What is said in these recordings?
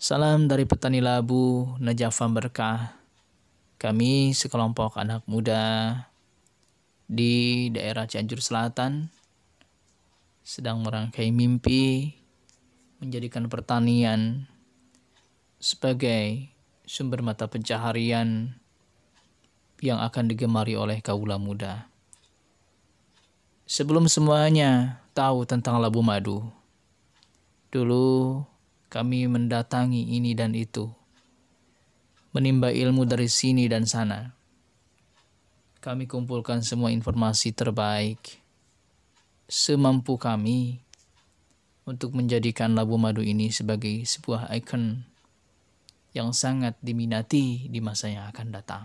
Salam dari petani labu, Najafan Berkah. Kami sekelompok anak muda di daerah Cianjur Selatan sedang merangkai mimpi menjadikan pertanian sebagai sumber mata pencaharian yang akan digemari oleh kaula muda. Sebelum semuanya tahu tentang labu madu, dulu kami mendatangi ini dan itu. Menimba ilmu dari sini dan sana. Kami kumpulkan semua informasi terbaik semampu kami untuk menjadikan labu madu ini sebagai sebuah ikon yang sangat diminati di masa yang akan datang.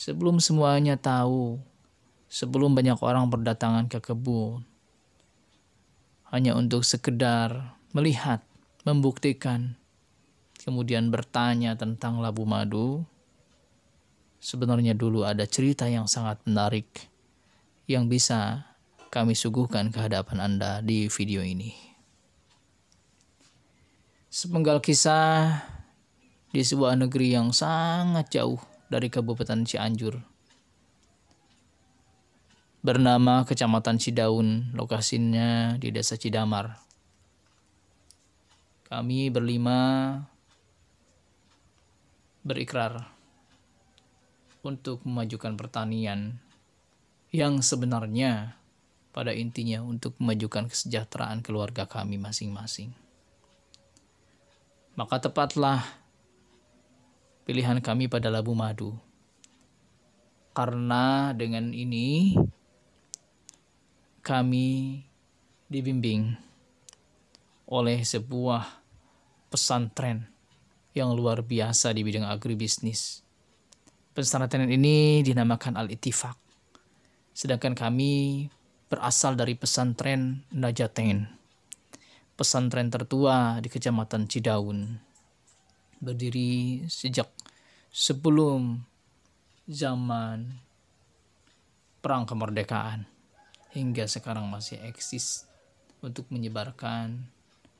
Sebelum semuanya tahu, sebelum banyak orang berdatangan ke kebun, hanya untuk sekedar melihat, membuktikan, kemudian bertanya tentang labu madu, sebenarnya dulu ada cerita yang sangat menarik yang bisa kami suguhkan ke hadapan Anda di video ini. Sepenggal kisah di sebuah negeri yang sangat jauh dari Kabupaten Cianjur. Bernama Kecamatan Cidaun, lokasinya di Desa Cidamar, kami berlima berikrar untuk memajukan pertanian yang sebenarnya pada intinya untuk memajukan kesejahteraan keluarga kami masing-masing. Maka tepatlah pilihan kami pada labu madu. Karena dengan ini kami dibimbing oleh sebuah pesantren yang luar biasa di bidang agribisnis. Pesantren ini dinamakan al Ittifaq, Sedangkan kami berasal dari pesantren Najaten. Pesantren tertua di Kecamatan Cidaun. Berdiri sejak sebelum zaman perang kemerdekaan hingga sekarang masih eksis untuk menyebarkan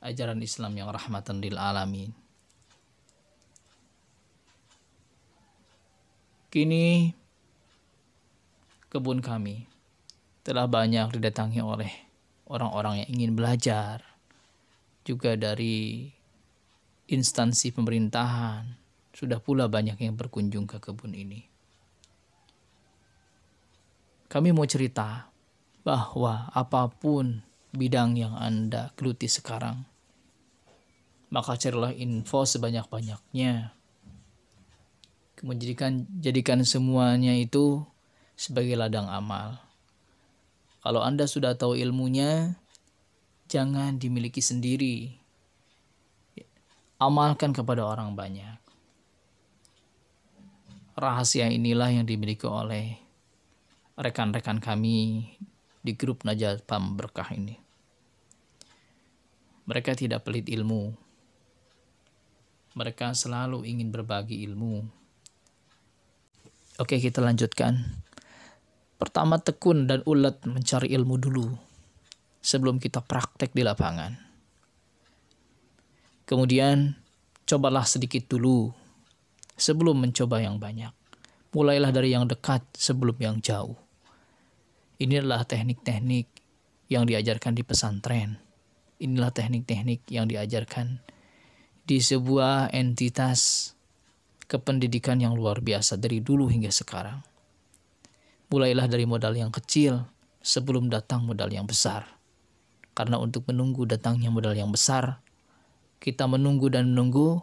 ajaran Islam yang rahmatan lil alamin. Kini kebun kami telah banyak didatangi oleh orang-orang yang ingin belajar juga dari instansi pemerintahan sudah pula banyak yang berkunjung ke kebun ini. Kami mau cerita bahwa apapun bidang yang Anda geluti sekarang, maka carilah info sebanyak-banyaknya. Kemudian jadikan, semuanya itu sebagai ladang amal. Kalau Anda sudah tahu ilmunya, jangan dimiliki sendiri. Amalkan kepada orang banyak. Rahasia inilah yang dimiliki oleh rekan-rekan kami di grup Najat Pam Berkah ini. Mereka tidak pelit ilmu, mereka selalu ingin berbagi ilmu. Oke, kita lanjutkan. Pertama, tekun dan ulet mencari ilmu dulu sebelum kita praktek di lapangan. Kemudian, cobalah sedikit dulu sebelum mencoba yang banyak. Mulailah dari yang dekat sebelum yang jauh. Inilah teknik-teknik yang diajarkan di pesantren. Inilah teknik-teknik yang diajarkan di sebuah entitas kependidikan yang luar biasa dari dulu hingga sekarang. Mulailah dari modal yang kecil sebelum datang modal yang besar. Karena untuk menunggu datangnya modal yang besar, kita menunggu dan menunggu,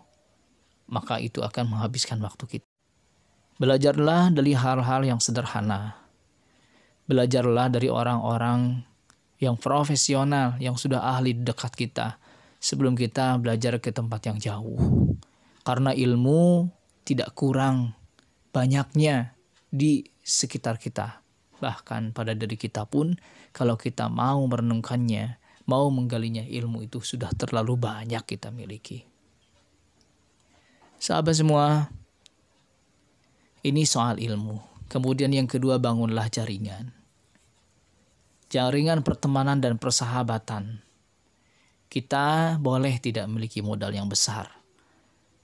maka itu akan menghabiskan waktu kita. Belajarlah dari hal-hal yang sederhana. Belajarlah dari orang-orang yang profesional, yang sudah ahli dekat kita sebelum kita belajar ke tempat yang jauh. Karena ilmu tidak kurang banyaknya di sekitar kita. Bahkan pada diri kita pun kalau kita mau merenungkannya, mau menggalinya ilmu itu sudah terlalu banyak kita miliki. Sahabat semua, ini soal ilmu. Kemudian yang kedua bangunlah jaringan. Jaringan pertemanan dan persahabatan kita boleh tidak memiliki modal yang besar,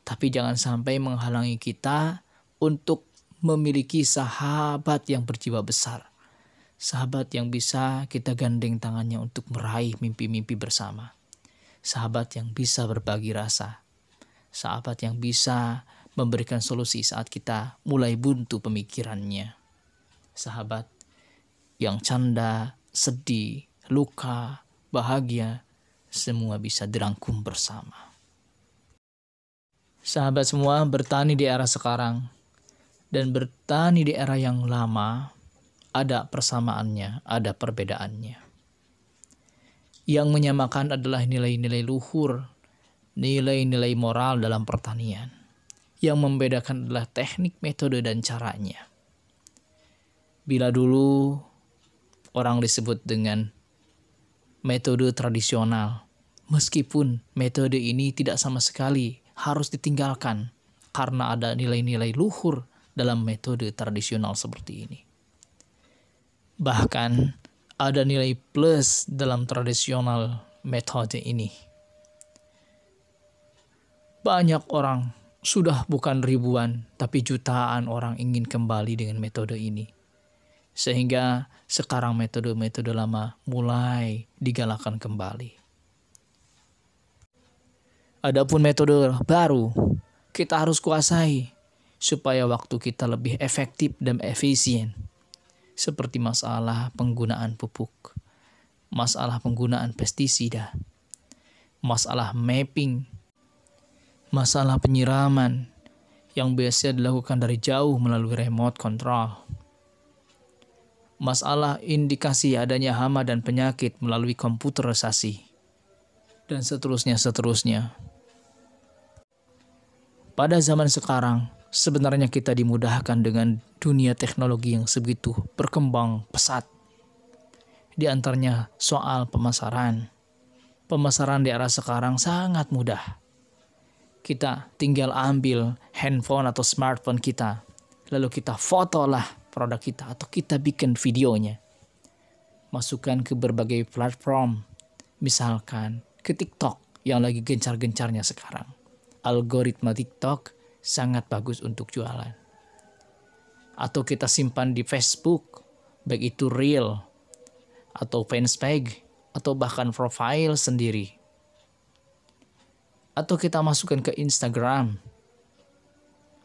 tapi jangan sampai menghalangi kita untuk memiliki sahabat yang berjiwa besar, sahabat yang bisa kita gandeng tangannya untuk meraih mimpi-mimpi bersama, sahabat yang bisa berbagi rasa, sahabat yang bisa memberikan solusi saat kita mulai buntu pemikirannya. Sahabat yang canda, sedih, luka, bahagia, semua bisa dirangkum bersama. Sahabat semua, bertani di era sekarang dan bertani di era yang lama ada persamaannya, ada perbedaannya. Yang menyamakan adalah nilai-nilai luhur, nilai-nilai moral dalam pertanian. Yang membedakan adalah teknik, metode, dan caranya. Bila dulu orang disebut dengan metode tradisional. Meskipun metode ini tidak sama sekali harus ditinggalkan karena ada nilai-nilai luhur dalam metode tradisional seperti ini. Bahkan ada nilai plus dalam tradisional metode ini. Banyak orang sudah bukan ribuan, tapi jutaan orang ingin kembali dengan metode ini. Sehingga sekarang metode-metode lama mulai digalakkan kembali. Adapun metode baru, kita harus kuasai supaya waktu kita lebih efektif dan efisien. Seperti masalah penggunaan pupuk, masalah penggunaan pestisida, masalah mapping, masalah penyiraman yang biasa dilakukan dari jauh melalui remote control masalah indikasi adanya hama dan penyakit melalui komputerisasi, dan seterusnya-seterusnya. Pada zaman sekarang, sebenarnya kita dimudahkan dengan dunia teknologi yang segitu berkembang pesat. Di antaranya soal pemasaran. Pemasaran di arah sekarang sangat mudah. Kita tinggal ambil handphone atau smartphone kita, lalu kita fotolah produk kita atau kita bikin videonya. Masukkan ke berbagai platform, misalkan ke TikTok yang lagi gencar-gencarnya sekarang. Algoritma TikTok sangat bagus untuk jualan. Atau kita simpan di Facebook, baik itu real atau fanspage atau bahkan profile sendiri. Atau kita masukkan ke Instagram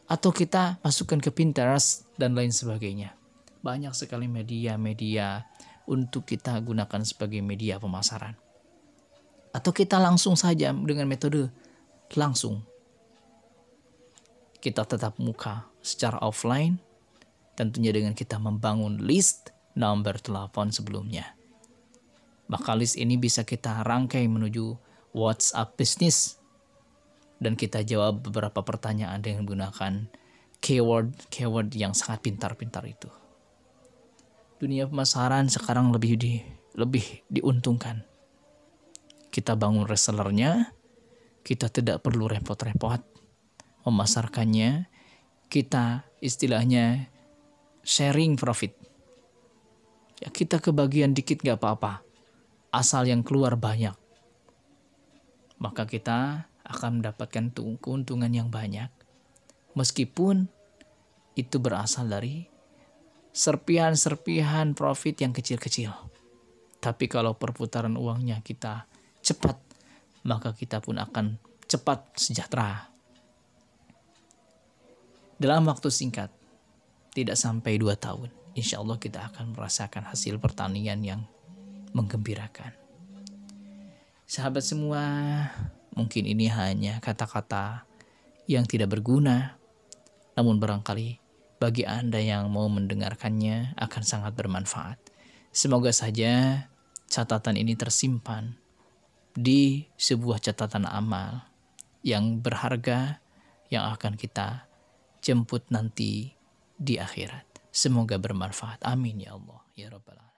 atau kita masukkan ke Pinterest dan lain sebagainya. Banyak sekali media-media untuk kita gunakan sebagai media pemasaran. Atau kita langsung saja dengan metode langsung. Kita tetap muka secara offline, tentunya dengan kita membangun list nomor telepon sebelumnya. Maka list ini bisa kita rangkai menuju WhatsApp bisnis dan kita jawab beberapa pertanyaan dengan menggunakan keyword keyword yang sangat pintar-pintar itu. Dunia pemasaran sekarang lebih di lebih diuntungkan. Kita bangun resellernya, kita tidak perlu repot-repot memasarkannya. Kita istilahnya sharing profit. Ya, kita kebagian dikit gak apa-apa, asal yang keluar banyak. Maka kita akan mendapatkan keuntungan yang banyak meskipun itu berasal dari serpihan-serpihan profit yang kecil-kecil. Tapi kalau perputaran uangnya kita cepat, maka kita pun akan cepat sejahtera. Dalam waktu singkat, tidak sampai dua tahun, insya Allah kita akan merasakan hasil pertanian yang menggembirakan. Sahabat semua, mungkin ini hanya kata-kata yang tidak berguna, namun barangkali bagi Anda yang mau mendengarkannya akan sangat bermanfaat. Semoga saja catatan ini tersimpan di sebuah catatan amal yang berharga yang akan kita jemput nanti di akhirat. Semoga bermanfaat. Amin ya Allah. Ya Rabbal